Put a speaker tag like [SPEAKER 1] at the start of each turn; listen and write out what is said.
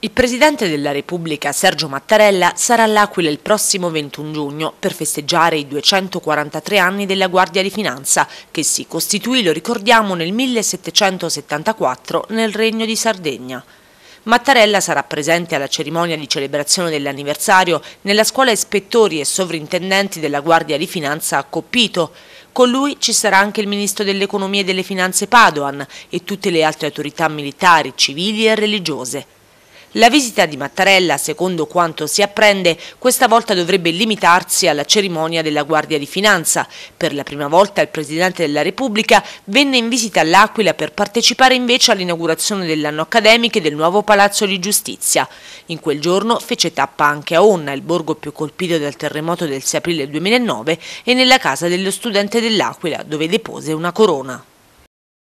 [SPEAKER 1] Il Presidente della Repubblica Sergio Mattarella sarà all'Aquila il prossimo 21 giugno per festeggiare i 243 anni della Guardia di Finanza che si costituì, lo ricordiamo, nel 1774 nel Regno di Sardegna. Mattarella sarà presente alla cerimonia di celebrazione dell'anniversario nella scuola ispettori e sovrintendenti della Guardia di Finanza a Coppito. Con lui ci sarà anche il Ministro dell'Economia e delle Finanze Padoan e tutte le altre autorità militari, civili e religiose. La visita di Mattarella, secondo quanto si apprende, questa volta dovrebbe limitarsi alla cerimonia della Guardia di Finanza. Per la prima volta il Presidente della Repubblica venne in visita all'Aquila per partecipare invece all'inaugurazione dell'anno accademico e del nuovo Palazzo di Giustizia. In quel giorno fece tappa anche a Onna, il borgo più colpito dal terremoto del 6 aprile 2009, e nella casa dello studente dell'Aquila, dove depose una corona.